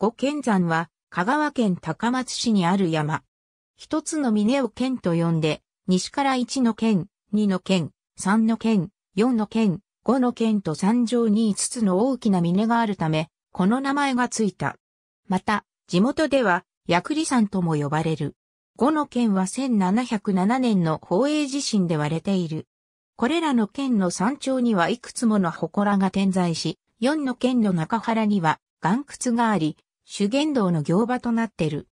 五剣山は、香川県高松市にある山。一つの峰を県と呼んで、西から一の県、二の県、三の県、四の県、五の県と山上に五つの大きな峰があるため、この名前がついた。また、地元では、薬理山とも呼ばれる。五の県は1707年の宝永地震で割れている。これらの県の山頂にはいくつもの祠が点在し、四の県の中原には岩窟があり、修験道の行場となってる。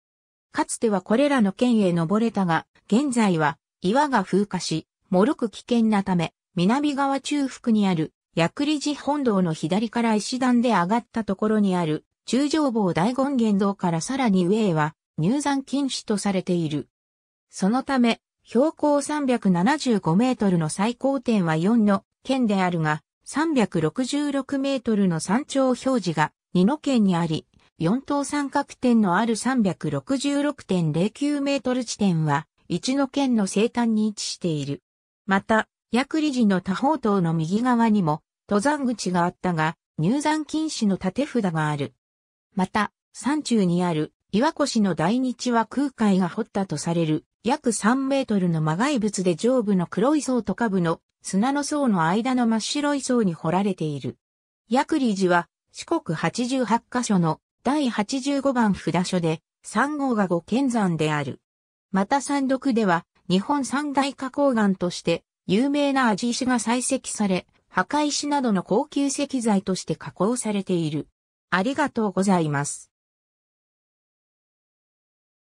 かつてはこれらの県へ登れたが、現在は岩が風化し、脆く危険なため、南側中腹にある薬理寺本堂の左から石段で上がったところにある中上坊大権現道からさらに上へは入山禁止とされている。そのため、標高375メートルの最高点は4の県であるが、366メートルの山頂表示が2の県にあり、4等三角点のある366.09メートル地点は、一の県の西端に位置している。また、薬理寺の多方島の右側にも、登山口があったが、入山禁止の建て札がある。また、山中にある岩越の大日は空海が掘ったとされる約3メートルの魔外物で上部の黒い層と下部の砂の層の間の真っ白い層に掘られている。薬理寺は四国88カ所の第85番札所で、3号が五剣山である。また山麓では、日本三大花崗岩として、有名な味石が採石され、墓石などの高級石材として加工されている。ありがとうございます。